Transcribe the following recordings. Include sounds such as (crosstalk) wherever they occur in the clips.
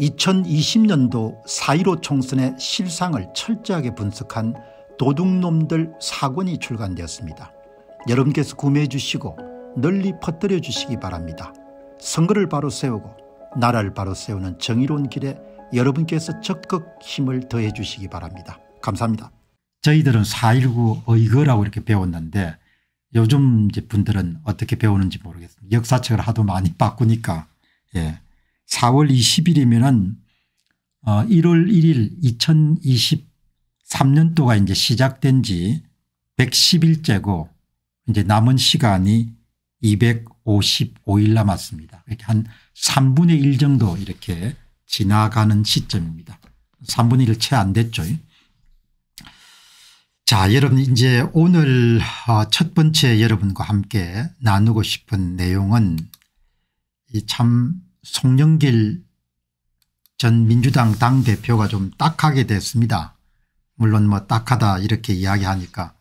2020년도 4.15 총선의 실상을 철저하게 분석한 도둑놈들 사권이 출간되었습니다. 여러분께서 구매해 주시고 널리 퍼뜨려 주시기 바랍니다. 선거를 바로 세우고 나라를 바로 세우는 정의로운 길에 여러분께서 적극 힘을 더해 주시기 바랍니다. 감사합니다. 저희들은 4.19 의거라고 이렇게 배웠는데 요즘 분들은 어떻게 배우는지 모르겠습니다. 역사책을 하도 많이 바꾸니까 예. 4월 20일이면은 1월 어, 1일 2023년도가 이제 시작된 지 110일째고 이제 남은 시간이 255일 남았습니다. 이렇게 한 3분의 1 정도 이렇게 지나가는 시점입니다. 3분의 1 채 안 됐죠. 자 여러분 이제 오늘 어, 첫 번째 여러분과 함께 나누고 싶은 내용은 참 송영길 전 민주당 당대표가 좀 딱하게 됐습니다. 물론 뭐 딱하다 이렇게 이야기하니까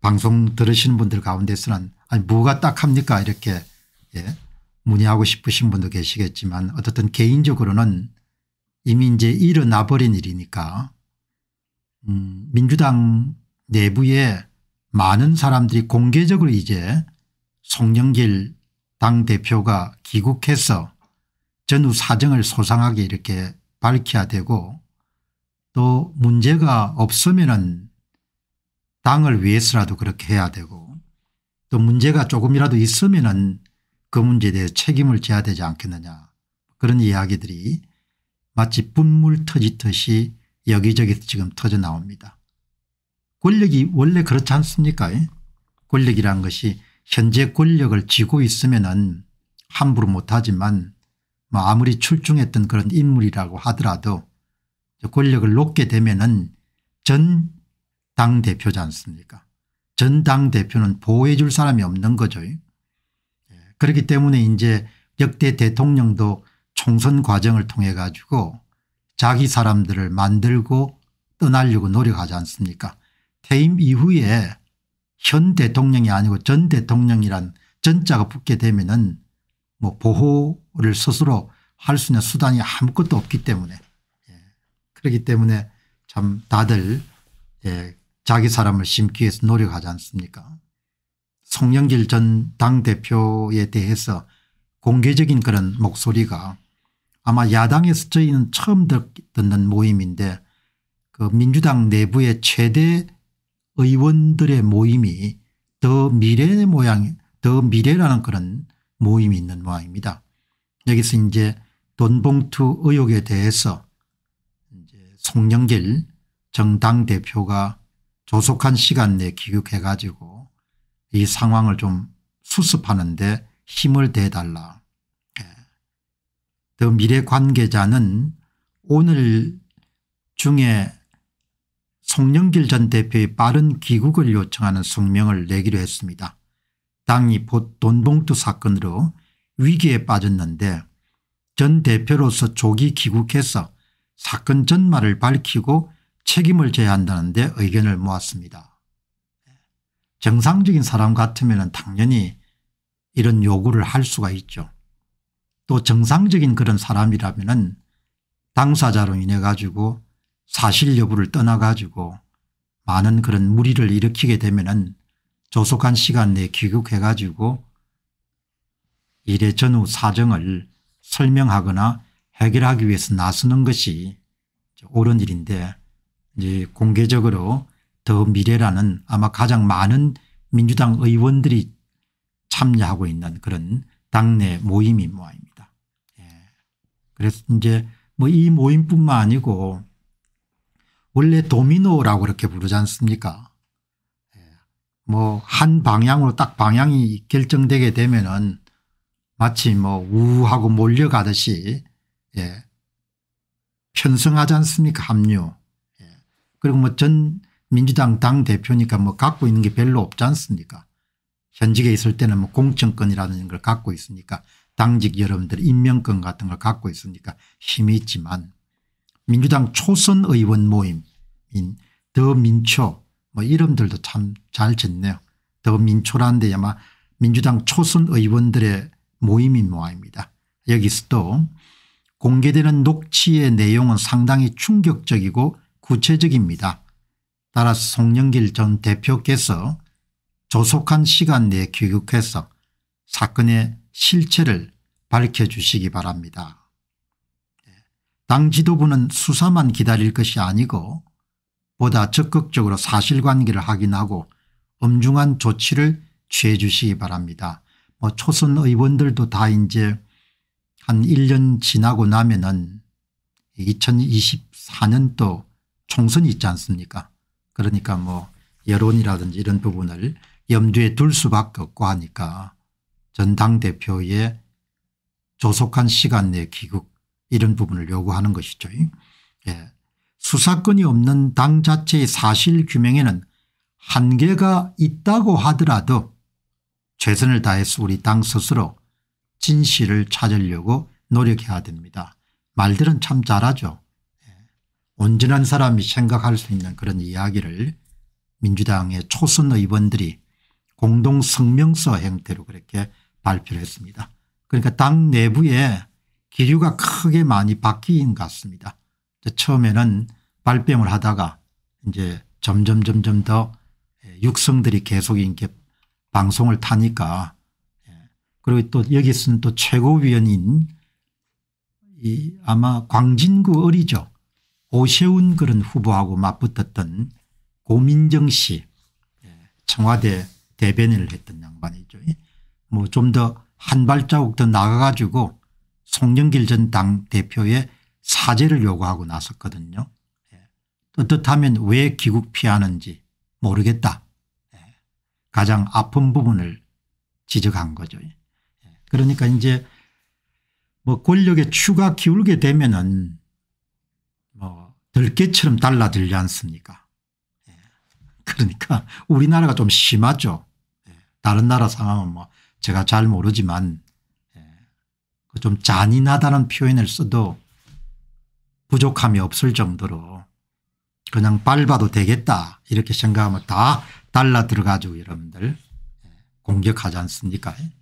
방송 들으시는 분들 가운데서는 아니 뭐가 딱합니까 이렇게 예 문의하고 싶으신 분도 계시겠지만 어떻든 개인적으로는 이미 이제 일어나버린 일이니까 음 민주당 내부에 많은 사람들이 공개적으로 이제 송영길 당대표가 귀국해서 전후 사정을 소상하게 이렇게 밝혀야 되고 또 문제가 없으면은 당을 위해서라도 그렇게 해야 되고 또 문제가 조금이라도 있으면은 그 문제에 대해 책임을 져야 되지 않겠느냐 그런 이야기들이 마치 분물 터지듯이 여기저기서 지금 터져 나옵니다. 권력이 원래 그렇지 않습니까 예? 권력이란 것이 현재 권력을 쥐고 있으면 은 함부로 못하지만 뭐 아무리 출중했던 그런 인물이라고 하더라도 권력을 놓게 되면은 전 당대표지 않습니까 전 당대표는 보호해 줄 사람이 없는 거죠. 예. 그렇기 때문에 이제 역대 대통령도 총선 과정을 통해 가지고 자기 사람들을 만들고 떠나려고 노력하지 않습니까 퇴임 이후에 현 대통령이 아니고 전 대통령이란 전자가 붙게 되면은 뭐 보호를 스스로 할 수 있는 수단이 아무것도 없기 때문에 예. 그렇기 때문에 참 다들 예. 자기 사람을 심기 위해서 노력하지 않습니까 송영길 전 당대표에 대해서 공개적인 그런 목소리가 아마 야당에서 저희는 처음 듣는 모임인데 그 민주당 내부의 최대 의원들의 모임이 더 미래의 모양 더 미래라는 그런 모임이 있는 모양입니다. 여기서 이제 돈봉투 의혹에 대해서 이제 송영길 정당 대표가 조속한 시간 내에 귀국해 가지고 이 상황을 좀 수습하는데 힘을 대달라. 예. 더 미래 관계자는 오늘 중에 송영길 전 대표의 빠른 귀국을 요청하는 성명을 내기로 했습니다. 당이 돈봉투 사건으로 위기에 빠졌는데 전 대표로서 조기 귀국해서 사건 전말을 밝히고 책임을 져야 한다는데 의견을 모았습니다. 정상적인 사람 같으면 당연히 이런 요구를 할 수가 있죠. 또 정상적인 그런 사람이라면 당사자로 인해 가지고 사실 여부를 떠나 가지고 많은 그런 무리를 일으키게 되면 조속한 시간 내에 귀국해가지고 일의 전후 사정을 설명하거나 해결하기 위해서 나서는 것이 옳은 일인데 이제 공개적으로 더 미래라는 아마 가장 많은 민주당 의원들이 참여하고 있는 그런 당내 모임이 모아입니다. 예. 그래서 이제 뭐 이 모임뿐만 아니고 원래 도미노라고 그렇게 부르지 않습니까 뭐한 방향으로 딱 방향이 결정되게 되면은 마치 뭐 우하고 몰려가듯이 예. 편승하지 않습니까 합류. 예. 그리고 뭐 전 민주당 당대표니까 뭐 갖고 있는 게 별로 없지 않습니까 현직에 있을 때는 뭐 공천권이라는 걸 갖고 있으니까 당직 여러분들 임명권 같은 걸 갖고 있으니까 힘이 있지만 민주당 초선 의원 모임인 더민초 뭐 이름들도 참 잘 짓네요. 더민초란데 아마 민주당 초선 의원들의 모임인 모양입니다. 여기서도 공개되는 녹취의 내용은 상당히 충격적이고 구체적입니다. 따라서 송영길 전 대표께서 조속한 시간 내에 귀국해서 사건의 실체를 밝혀주시기 바랍니다. 예. 당 지도부는 수사만 기다릴 것이 아니고 보다 적극적으로 사실관계를 확인하고 엄중한 조치를 취해 주시기 바랍니다. 뭐 초선 의원들도 다 이제 한 1년 지나고 나면은 2024년도 총선이 있지 않습니까 그러니까 뭐 여론이라든지 이런 부분을 염두에 둘 수밖에 없고 하니까 전당대표의 조속한 시간 내 귀국 이런 부분을 요구하는 것이죠. 예. 수사권이 없는 당 자체의 사실 규명에는 한계가 있다고 하더라도 최선을 다해서 우리 당 스스로 진실을 찾으려고 노력해야 됩니다. 말들은 참 잘하죠. 예. 온전한 사람이 생각할 수 있는 그런 이야기를 민주당의 초선 의원들이 공동 성명서 형태로 그렇게 발표를 했습니다. 그러니까 당 내부에 기류가 크게 많이 바뀐 것 같습니다. 처음에는 발뺌을 하다가 이제 점점 점점 더 예, 육성들이 계속 이렇게 방송을 타니까 예. 그리고 또 여기 서는또 최고위원인 이 아마 광진구 어리죠. 오세훈 그런 후보하고 맞붙었던 고민정 씨 예, 청와대 대변인을 했던 양반이죠. 뭐 좀 더 한 발자국 더 나가가지고 송영길 전 당 대표의 사죄를 요구하고 나섰거든요. 뜻하면 예. 왜 기국 피하는지 모르겠다. 예. 가장 아픈 부분을 지적한 거죠. 예. 그러니까 이제 뭐 권력의 추가 기울게 되면은 뭐 들깨처럼 달라들지 않습니까? 그러니까 우리나라가 좀 심하죠. 다른 나라 상황은 뭐 제가 잘 모르지만 그 좀 잔인하다는 표현을 써도 부족함이 없을 정도로 그냥 밟아도 되겠다 이렇게 생각하면 다 달라 들어가지고 여러분들 예, 공격하지 않습니까 예?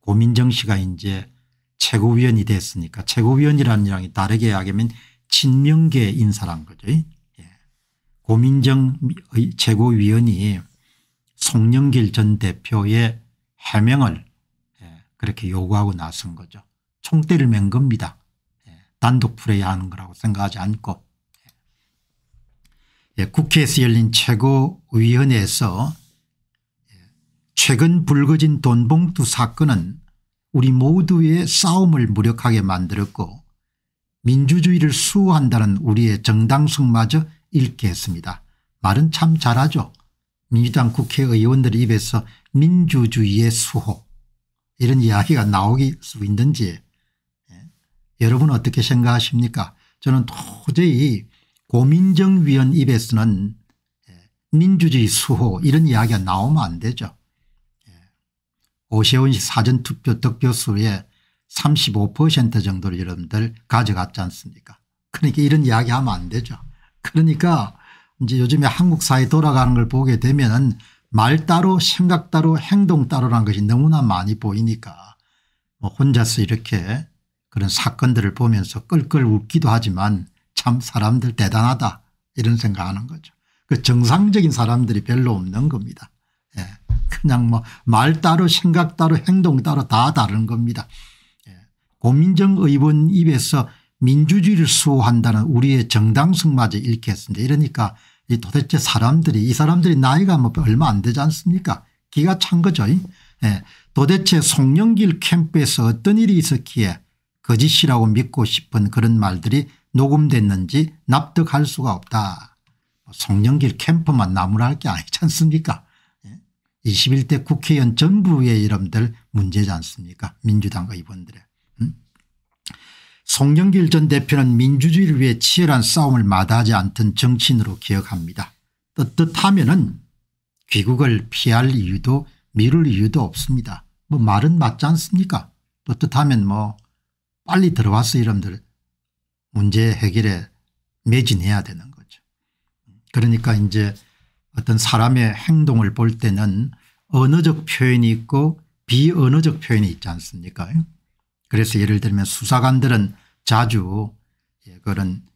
고민정 씨가 이제 최고위원이 됐으니까 최고위원이라는 이랑이 다르게 이야기하면 친명계 인사란 거죠. 예. 고민정 최고위원이 송영길 전 대표의 해명을 그렇게 요구하고 나선 거죠. 총대를 맨 겁니다. 단독풀어야 하는 거라고 생각하지 않고 예, 국회에서 열린 최고위원회에서 예, 최근 불거진 돈봉투 사건은 우리 모두의 싸움을 무력하게 만들었고 민주주의를 수호한다는 우리의 정당성마저 잃게 했습니다. 말은 참 잘하죠. 민주당 국회의원들 입에서 민주주의의 수호 이런 이야기가 나오기 수 있는지 여러분 어떻게 생각하십니까 저는 도저히 고민정위원 입에서는 예, 민주주의 수호 이런 이야기가 나오면 안 되죠. 예. 오세훈 사전투표 득표수의 35% 정도를 여러분들 가져갔지 않습니까 그러니까 이런 이야기하면 안 되죠. 그러니까 이제 요즘에 한국 사회 돌아가는 걸 보게 되면 말 따로 생각 따로 행동 따로라는 것이 너무나 많이 보이니까 뭐 혼자서 이렇게 그런 사건들을 보면서 끌끌 웃기도 하지만 참 사람들 대단하다 이런 생각하는 거죠. 그 정상적인 사람들이 별로 없는 겁니다. 예. 그냥 뭐 말 따로 생각 따로 행동 따로 다 다른 겁니다. 예. 고민정 의원 입에서 민주주의를 수호한다는 우리의 정당성마저 잃게 했습니다. 이러니까 이 도대체 사람들이 이 사람들이 나이가 뭐 얼마 안 되지 않습니까 기가 찬 거죠. 예. 도대체 송영길 캠프에서 어떤 일이 있었기에 거짓이라고 믿고 싶은 그런 말들이 녹음됐는지 납득할 수가 없다. 뭐 송영길 캠프만 나무랄 게 아니지 않습니까 21대 예? 국회의원 전부의 이름들 문제지 않습니까 민주당 의원들의. 음? 송영길 전 대표는 민주주의를 위해 치열한 싸움을 마다하지 않던 정치인으로 기억합니다. 떳떳하면 은 귀국을 피할 이유도 미룰 이유도 없습니다. 뭐 말은 맞지 않습니까 떳떳하면 뭐 빨리 들어와서 이름들 문제 해결에 매진해야 되는 거죠. 그러니까 이제 어떤 사람의 행동을 볼 때는 언어적 표현이 있고 비언어적 표현이 있지 않습니까? 그래서 예를 들면 수사관들은 자주 예, 그런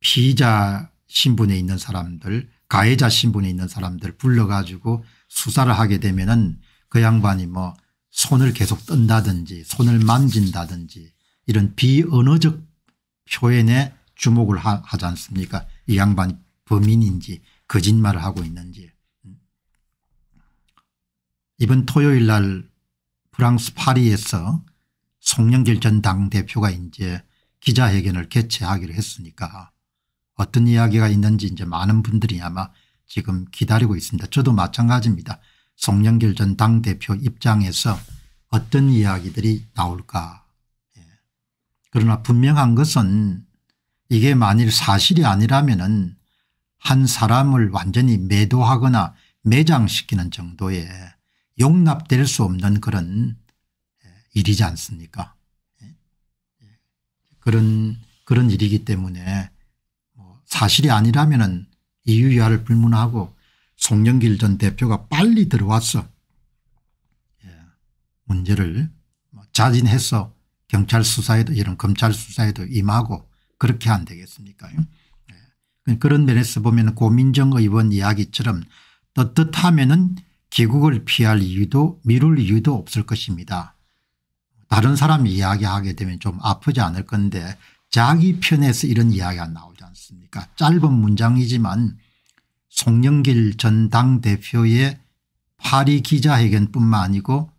피자 신분에 있는 사람들 가해자 신분에 있는 사람들 불러가지고 수사를 하게 되면은 그 양반이 뭐 손을 계속 뜬다든지 손을 만진다든지 이런 비언어적 표현에 주목을 하, 하지 않습니까 이 양반 범인인지 거짓말을 하고 있는지 이번 토요일 날 프랑스 파리에서 송영길 전 당대표가 이제 기자회견을 개최하기로 했으니까 어떤 이야기가 있는지 이제 많은 분들이 아마 지금 기다리고 있습니다. 저도 마찬가지입니다. 송영길 전 당대표 입장에서 어떤 이야기들이 나올까 그러나 분명한 것은 이게 만일 사실이 아니라면 한 사람을 완전히 매도하거나 매장시키는 정도의 용납될 수 없는 그런 예, 일이지 않습니까 예. 그런 그런 일이기 때문에 뭐 사실이 아니라면 이유야를 불문하고 송영길 전 대표가 빨리 들어와서 예, 문제를 뭐 자진해서 경찰 수사에도 이런 검찰 수사에도 임하고 그렇게 안 되겠습니까 네. 예. 그런 면에서 보면 고민정 의원 이야기처럼 떳떳하면 은 기국을 피할 이유도 미룰 이유도 없을 것입니다. 다른 사람이 이야기하게 되면 좀 아프지 않을 건데 자기 편에서 이런 이야기가 나오지 않습니까 짧은 문장이지만 송영길 전 당대표의 파리 기자회견뿐만 아니고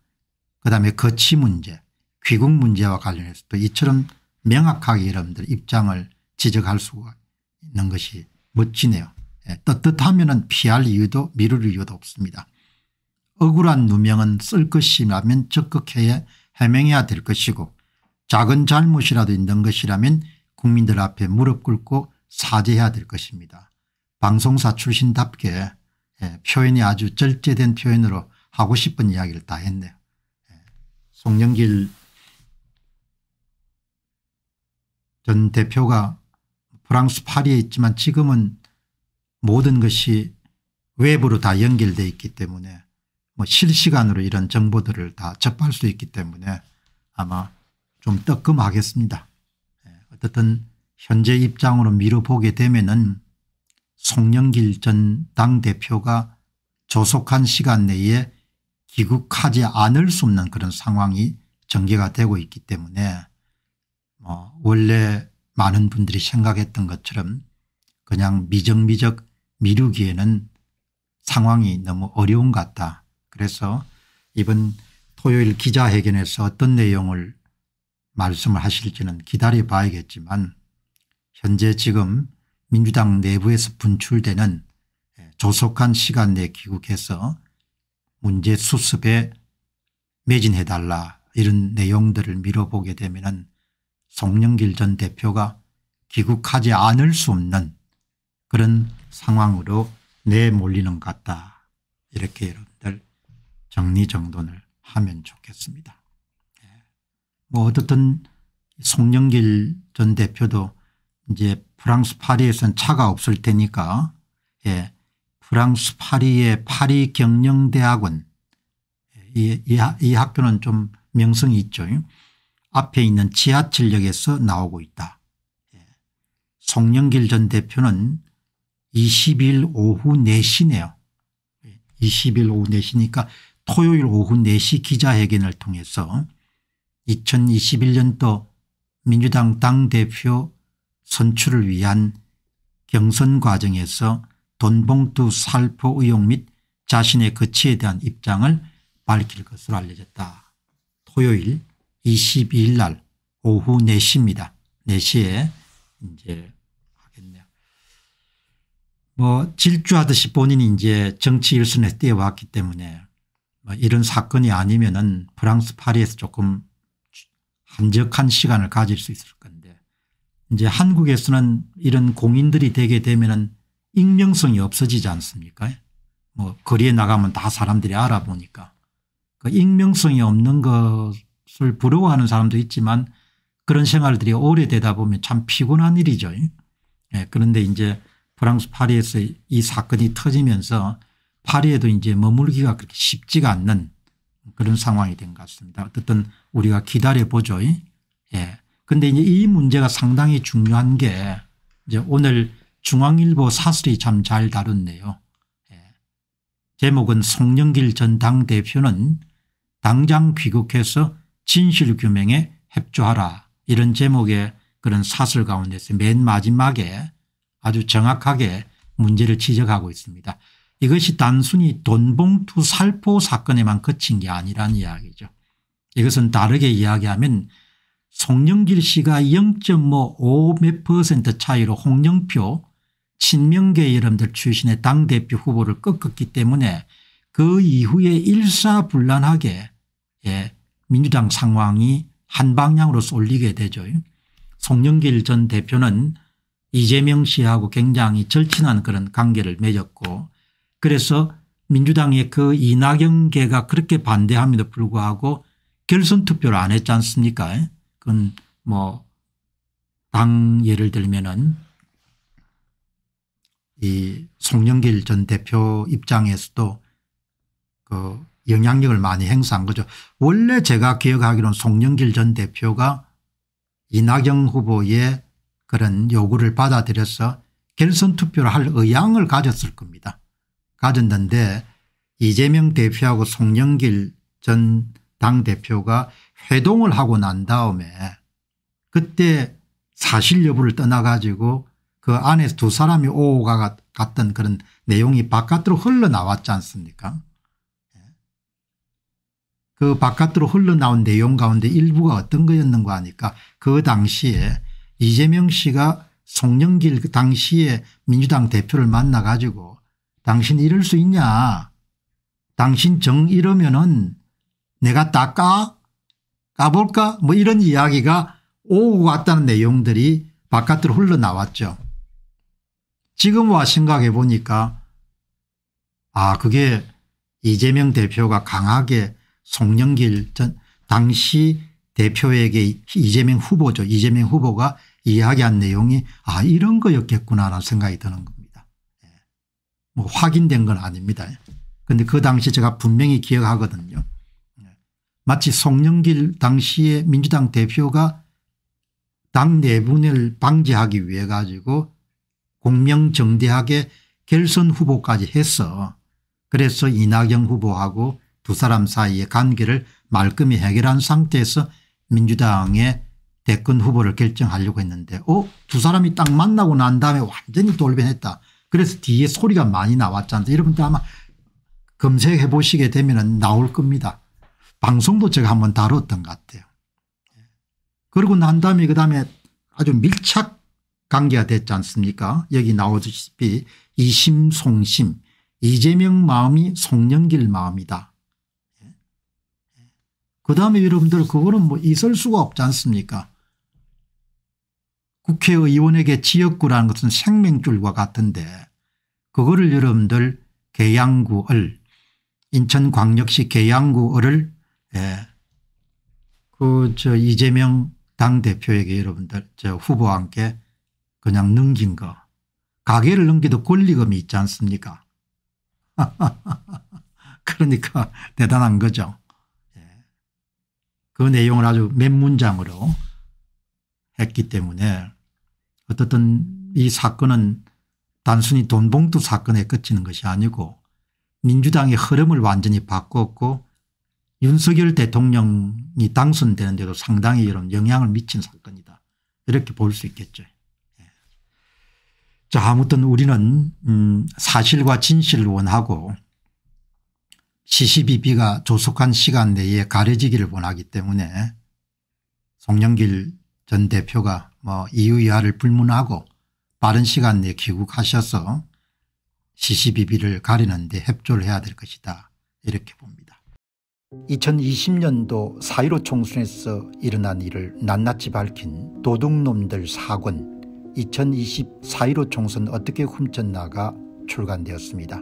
그다음에 거치 문제 귀국 문제와 관련해서도 이처럼 명확하게 여러분들 입장을 지적할 수가 있는 것이 멋지네요. 예, 떳떳하면 피할 이유도 미룰 이유도 없습니다. 억울한 누명은 쓸 것이라면 적극해 야 해명해야 될 것이고 작은 잘못이라도 있는 것이라면 국민들 앞에 무릎 꿇고 사죄해야 될 것입니다. 방송사 출신답게 예, 표현이 아주 절제된 표현으로 하고 싶은 이야기를 다 했네요. 예, 송영길 전 대표가 프랑스 파리에 있지만 지금은 모든 것이 외부로다 연결되어 있기 때문에 뭐 실시간으로 이런 정보들을 다 접할 수 있기 때문에 아마 좀 뜨끔하겠습니다. 예, 어떻든 현재 입장으로 미뤄보게 되면은 송영길 전 당대표가 조속한 시간 내에 귀국하지 않을 수 없는 그런 상황이 전개가 되고 있기 때문에 뭐 원래 많은 분들이 생각했던 것처럼 그냥 미적미적 미루기에는 상황이 너무 어려운 것 같다. 그래서 이번 토요일 기자회견에서 어떤 내용을 말씀을 하실지는 기다려 봐야겠지만 현재 지금 민주당 내부에서 분출되는 조속한 시간 내에 귀국해서 문제 수습에 매진해달라 이런 내용들을 미뤄보게 되면 송영길 전 대표가 귀국하지 않을 수 없는 그런 상황으로 내몰리는 것 같다. 이렇게 여러분들 정리정돈을 하면 좋겠습니다. 예. 뭐 어떻든 송영길 전 대표도 이제 프랑스 파리에선 차가 없을 테니까 예, 프랑스 파리의 파리 경영대학원 예, 이, 이, 이 학교는 좀 명성이 있죠. 앞에 있는 지하철역에서 나오고 있다. 예. 송영길 전 대표는 20일 오후 4시네요. 20일 예. 오후 4시니까 토요일 오후 4시 기자회견을 통해서 2021년도 민주당 당대표 선출을 위한 경선 과정에서 돈봉투 살포 의혹 및 자신의 거취에 대한 입장을 밝힐 것으로 알려졌다. 토요일 22일 날 오후 4시입니다. 4시에 이제 하겠네요. 뭐 질주하듯이 본인이 이제 정치 일선에 뛰어왔기 때문에 뭐 이런 사건이 아니면은 프랑스 파리에서 조금 한적한 시간을 가질 수 있을 건데 이제 한국에서는 이런 공인들이 되게 되면은 익명성이 없어지지 않습니까? 뭐 거리에 나가면 다 사람들이 알아보니까 그 익명성이 없는 것 것을 부러워하는 사람도 있지만 그런 생활들이 오래되다 보면 참 피곤한 일이죠. 예, 그런데 이제 프랑스 파리에서 이 사건이 터지면서 파리에도 이제 머물기가 그렇게 쉽지가 않는 그런 상황이 된 것 같습니다. 어쨌든 우리가 기다려보죠. 예. 근데 이제 이 문제가 상당히 중요한 게 이제 오늘 중앙일보 사설이 참 잘 다뤘네요. 예. 제목은 송영길 전 당대표는 당장 귀국해서 진실규명에 협조하라 이런 제목의 그런 사설 가운데서 맨 마지막에 아주 정확하게 문제를 지적하고 있습니다. 이것이 단순히 돈봉투 살포 사건에만 그친 게 아니란 이야기죠. 이것은 다르게 이야기하면 송영길 씨가 0.5 몇 퍼센트 차이로 홍영표 친명계 여러분들 출신의 당대표 후보를 꺾었기 때문에 그 이후에 일사불란하게 예, 민주당 상황이 한 방향으로 쏠리게 되죠. 송영길 전 대표는 이재명 씨하고 굉장히 절친한 그런 관계를 맺었고 그래서 민주당의 그 이낙연계가 그렇게 반대함에도 불구하고 결선 투표를 안 했지 않습니까 그건 뭐 당 예를 들면은 이 송영길 전 대표 입장에서도 그 영향력을 많이 행사한 거죠. 원래 제가 기억하기로는 송영길 전 대표가 이낙연 후보의 그런 요구를 받아들여서 결선 투표를 할 의향을 가졌을 겁니다. 가졌는데 이재명 대표하고 송영길 전 당대표가 회동을 하고 난 다음에 그때 사실 여부를 떠나가지고 그 안에서 두 사람이 오가 갔던 그런 내용이 바깥으로 흘러나왔지 않습니까 그 바깥으로 흘러나온 내용 가운데 일부가 어떤 거였는가 하니까 그 당시에 이재명 씨가 송영길 그 당시에 민주당 대표를 만나 가지고 당신 이럴 수 있냐 당신 정 이러면은 내가 다 까? 까볼까? 뭐 이런 이야기가 오고 왔다는 내용들이 바깥으로 흘러나왔죠. 지금 와 생각해 보니까 아 그게 이재명 대표가 강하게 송영길 전 당시 대표에게 이재명 후보죠. 이재명 후보가 이야기한 내용이 아 이런 거였겠구나라는 생각이 드는 겁니다. 예. 뭐 확인된 건 아닙니다. 그런데 예. 그 당시 제가 분명히 기억하거든요. 예. 마치 송영길 당시에 민주당 대표가 당 내분을 방지하기 위해 가지고 공명정대하게 결선 후보까지 했어. 그래서 이낙연 후보하고 두 사람 사이의 관계를 말끔히 해결한 상태에서 민주당의 대권 후보를 결정하려고 했는데 어? 두 사람이 딱 만나고 난 다음에 완전히 돌변했다. 그래서 뒤에 소리가 많이 나왔지 않습 여러분들 아마 검색해 보시게 되면 나올 겁니다. 방송도 제가 한번 다뤘던 것 같아요. 그러고 난 다음에 그 다음에 아주 밀착 관계가 됐지 않습니까 여기 나오듯이 이심송심 이재명 마음이 송영길 마음이다. 그 다음에 여러분들 그거는 뭐 있을 수가 없지 않습니까 국회의원에게 지역구라는 것은 생명줄과 같은데 그거를 여러분들 계양구을 인천광역시 계양구을 예. 그저 이재명 당대표에게 여러분들 저 후보와 함께 그냥 넘긴 거 가게를 넘기도 권리금이 있지 않습니까 (laughs) 그러니까 대단한 거죠. 그 내용을 아주 몇 문장으로 했기 때문에 어떻든 이 사건은 단순히 돈봉투 사건에 끝치는 것이 아니고 민주당의 흐름을 완전히 바꿨고 윤석열 대통령이 당선되는데도 상당히 이런 영향을 미친 사건이다. 이렇게 볼 수 있겠죠. 예. 자 아무튼 우리는 음 사실과 진실을 원하고 CCBB가 조속한 시간 내에 가려지기를 원하기 때문에 송영길 전 대표가 뭐 이유 이하를 불문하고 빠른 시간 내에 귀국하셔서 CCBB를 가리는데 협조를 해야 될 것이다 이렇게 봅니다. 2020년도 4.15 총선에서 일어난 일을 낱낱이 밝힌 도둑놈들 사권 2020 4.15 총선 어떻게 훔쳤나가 출간되었습니다.